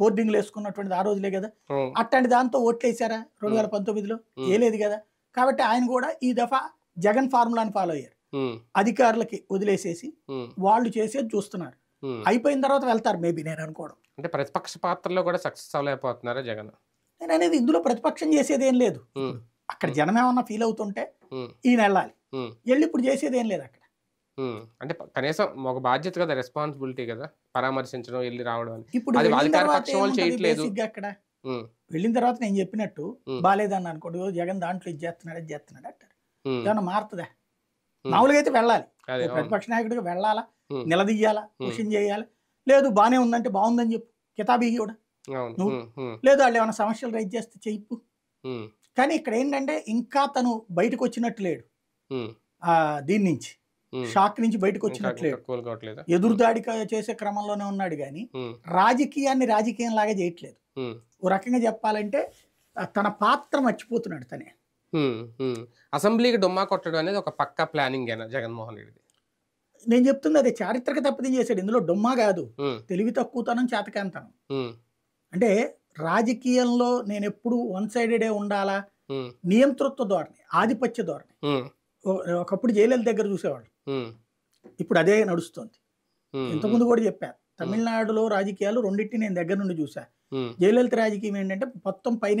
హోర్డింగ్లు వేసుకున్నటువంటిది ఆ రోజులే కదా అట్లాంటి దాంతో ఓట్లేసారా రెండు వేల పంతొమ్మిదిలో ఏలేదు కదా కాబట్టి ఆయన కూడా ఈ దఫా జగన్ ఫార్ములాని ఫాలో అయ్యారు అధికారులకి వదిలేసేసి వాళ్ళు చేసేది చూస్తున్నారు అయిపోయిన తర్వాత వెళ్తారు మేబీ నేను అనుకోవడం అంటే ప్రతిపక్ష పాత్రలో కూడా సక్సెస్ అవ్వలేకపోతున్నారా జగన్ నేను అనేది ఇందులో ప్రతిపక్షం చేసేది ఏం లేదు అక్కడ జనం ఏమన్నా ఫీల్ అవుతుంటే ఈయన వెళ్ళాలి వెళ్ళి ఇప్పుడు చేసేది ఏం లేదు అక్కడ అంటే కనీసం ఒక బాధ్యత కదా రెస్పాన్సిబిలిటీ కదా పరామర్శించడం వెళ్ళి రావడం అని ఇప్పుడు అక్కడ వెళ్ళిన తర్వాత నేను చెప్పినట్టు బాగాలేదని అనుకోండి జగన్ దాంట్లో ఇది చేస్తున్నాడు అది చేస్తున్నాడు అంటారు ఏమన్నా మారుతుందా మామూలుగా అయితే వెళ్ళాలి ప్రతిపక్ష నాయకుడిగా వెళ్ళాలా నిలదీయాలా క్వశ్చన్ చేయాలి లేదు బానే ఉందంటే బాగుందని చెప్పు కితాబీ కూడా నువ్వు లేదు వాళ్ళు ఏమైనా సమస్యలు రైజ్ చేస్తే చెప్పు కానీ ఇక్కడ ఏంటంటే ఇంకా తను బయటకు వచ్చినట్టు లేడు దీని నుంచి షాక్ నుంచి బయటకు వచ్చినట్లేదు ఎదురుదాడి చేసే క్రమంలోనే ఉన్నాడు కానీ రాజకీయాన్ని రాజకీయం లాగా చేయట్లేదు ఓ రకంగా చెప్పాలంటే తన పాత్ర మర్చిపోతున్నాడు తనే అసెంబ్లీకి డొమ్మా కొట్టడం అనేది ఒక పక్క ప్లానింగ్ జగన్మోహన్ రెడ్డి నేను చెప్తుంది అదే చారిత్రక తప్పిదం చేశాడు ఇందులో డొమ్మా కాదు తెలివి తక్కువతనం చేతకాంతనం అంటే రాజకీయంలో నేను ఎప్పుడు వన్ సైడెడే ఉండాలా నియంతృత్వ ధోరణి ఆధిపత్య ధోరణి ఒకప్పుడు జయలలిత దగ్గర చూసేవాళ్ళు ఇప్పుడు అదే నడుస్తుంది ఇంతకుముందు కూడా చెప్పాను తమిళనాడులో రాజకీయాలు రెండింటిని నేను దగ్గర నుండి చూసా జయలలిత రాజకీయం ఏంటంటే మొత్తం పైన